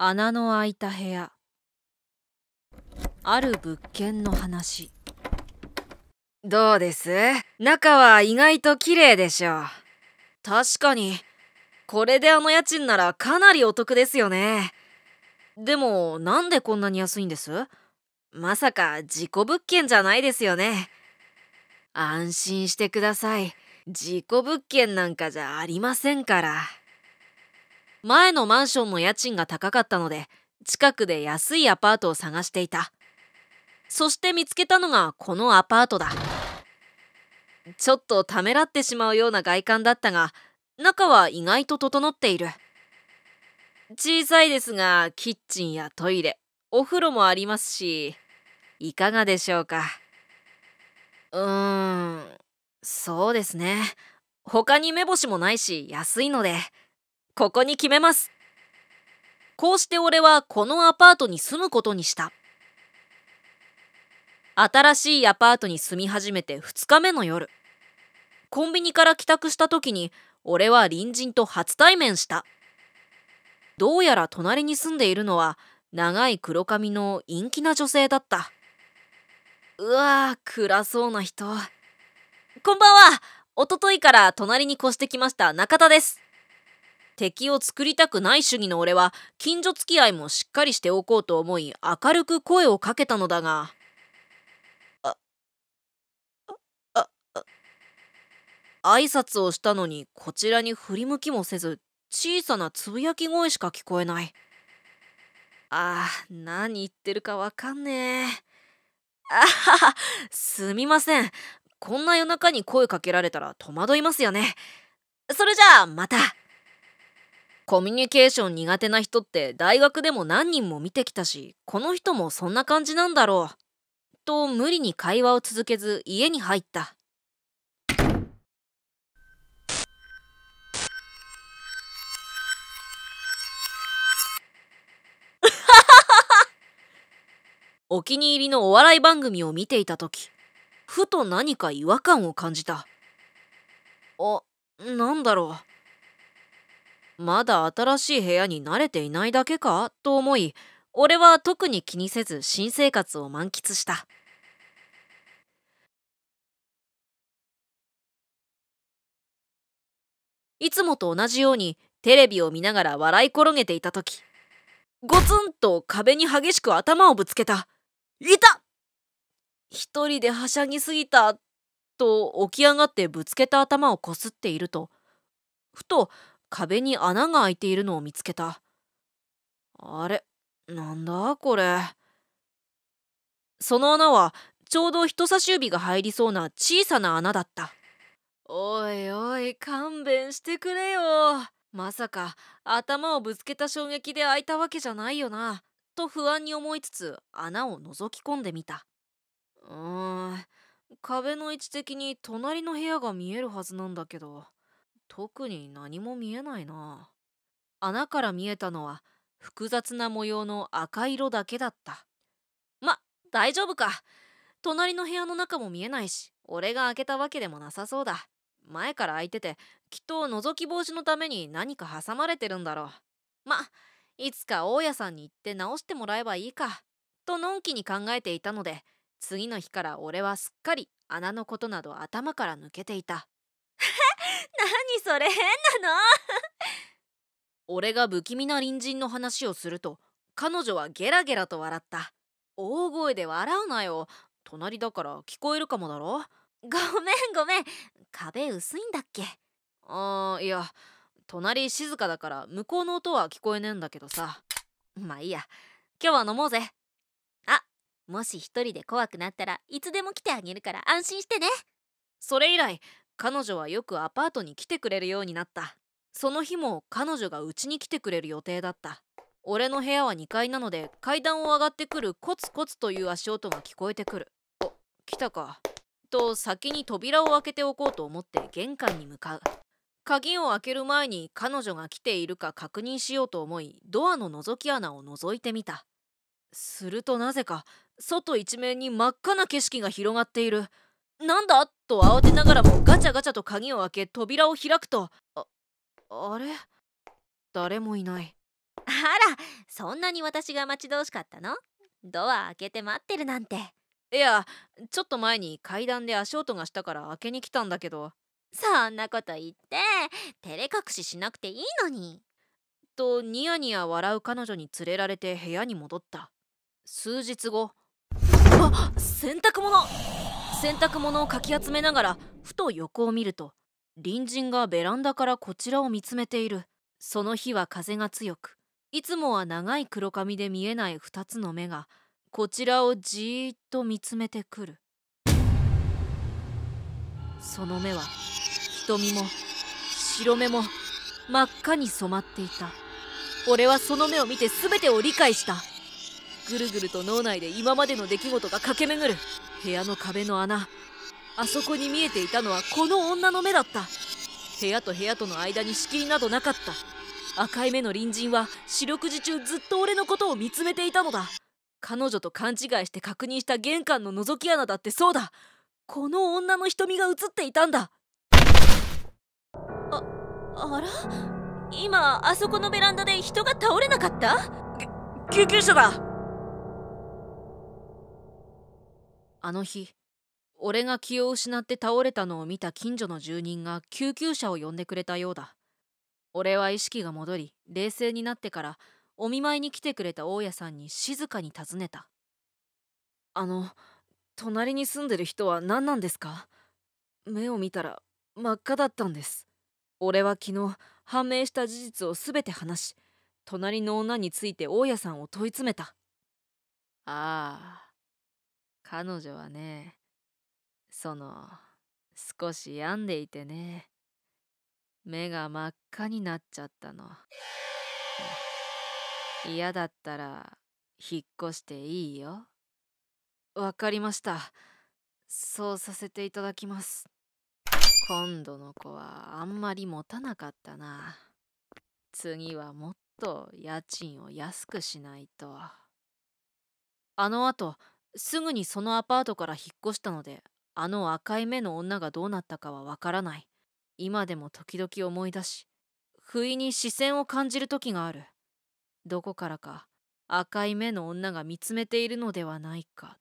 穴の開いた部屋ある物件の話どうです中は意外と綺麗でしょう確かにこれであの家賃ならかなりお得ですよねでもなんでこんなに安いんですまさか事故物件じゃないですよね安心してください事故物件なんかじゃありませんから。前のマンションの家賃が高かったので近くで安いアパートを探していたそして見つけたのがこのアパートだちょっとためらってしまうような外観だったが中は意外と整っている小さいですがキッチンやトイレお風呂もありますしいかがでしょうかうーんそうですね他に目星もないし安いのでここに決めます。こうして俺はこのアパートに住むことにした。新しいアパートに住み始めて2日目の夜、コンビニから帰宅した時に俺は隣人と初対面した。どうやら隣に住んでいるのは長い黒髪の陰気な女性だった。うわあ暗そうな人。こんばんはおとといから隣に越してきました中田です。敵を作りたくない主義の俺は近所付き合いもしっかりしておこうと思い明るく声をかけたのだがあ挨拶をしたのにこちらに振り向きもせず小さなつぶやき声しか聞こえないああ何言ってるかわかんねえあははすみませんこんな夜中に声かけられたら戸惑いますよねそれじゃあまたコミュニケーション苦手な人って大学でも何人も見てきたしこの人もそんな感じなんだろうと無理に会話を続けず家に入ったお気に入りのお笑い番組を見ていた時ふと何か違和感を感じたあなんだろうまだ新しい部屋に慣れていないだけかと思い俺は特に気にせず新生活を満喫したいつもと同じようにテレビを見ながら笑い転げていた時ゴツンと壁に激しく頭をぶつけた「いた!」一人ではしゃぎすぎたと起き上がってぶつけた頭をこすっているとふと壁に穴が開いているのを見つけたあれなんだこれその穴はちょうど人差し指が入りそうな小さな穴だったおいおい勘弁してくれよまさか頭をぶつけた衝撃で開いたわけじゃないよなと不安に思いつつ穴を覗き込んでみたうーん壁の位置的に隣の部屋が見えるはずなんだけど特に何も見えないな穴から見えたのは複雑な模様の赤色だけだったま大丈夫か隣の部屋の中も見えないし俺が開けたわけでもなさそうだ前から開いててきっと覗き防止のために何か挟まれてるんだろうまいつか大家さんに行って直してもらえばいいかとのんきに考えていたので次の日から俺はすっかり穴のことなど頭から抜けていた何それ変なの俺が不気味な隣人の話をすると彼女はゲラゲラと笑った大声で笑うなよ隣だから聞こえるかもだろごめんごめん壁薄いんだっけあーいや隣静かだから向こうの音は聞こえねえんだけどさまあいいや今日は飲もうぜあもし一人で怖くなったらいつでも来てあげるから安心してねそれ以来彼女はよくアパートに来てくれるようになったその日も彼女がうちに来てくれる予定だった俺の部屋は2階なので階段を上がってくるコツコツという足音が聞こえてくるお来たかと先に扉を開けておこうと思って玄関に向かう鍵を開ける前に彼女が来ているか確認しようと思いドアの覗き穴を覗いてみたするとなぜか外一面に真っ赤な景色が広がっているなんだと慌てながらもガチャガチャと鍵を開け扉を開くとああれ誰もいないあらそんなに私が待ち遠しかったのドア開けて待ってるなんていやちょっと前に階段で足音がしたから開けに来たんだけどそんなこと言って照れ隠ししなくていいのにとニヤニヤ笑う彼女に連れられて部屋に戻った数日後あ洗濯物洗濯物をかき集めながらふと横を見ると隣人がベランダからこちらを見つめているその日は風が強くいつもは長い黒髪で見えない2つの目がこちらをじーっと見つめてくるその目は瞳も白目も真っ赤に染まっていた俺はその目を見て全てを理解したぐるぐると脳内で今までの出来事が駆け巡る部屋の壁の穴あそこに見えていたのはこの女の目だった部屋と部屋との間に仕切りなどなかった赤い目の隣人は四六時中ずっと俺のことを見つめていたのだ彼女と勘違いして確認した玄関の覗き穴だってそうだこの女の瞳が映っていたんだああら今あそこのベランダで人が倒れなかった救急車だあの日俺が気を失って倒れたのを見た近所の住人が救急車を呼んでくれたようだ俺は意識が戻り冷静になってからお見舞いに来てくれた大家さんに静かに尋ねたあの隣に住んでる人は何なんですか目を見たら真っ赤だったんです俺は昨日判明した事実を全て話し隣の女について大家さんを問い詰めたああ彼女はねその少し病んでいてね目が真っ赤になっちゃったの嫌だったら引っ越していいよわかりましたそうさせていただきます今度の子はあんまり持たなかったな次はもっと家賃を安くしないとあのあとすぐにそのアパートから引っ越したのであの赤い目の女がどうなったかはわからない今でも時々思い出し不意に視線を感じる時があるどこからか赤い目の女が見つめているのではないか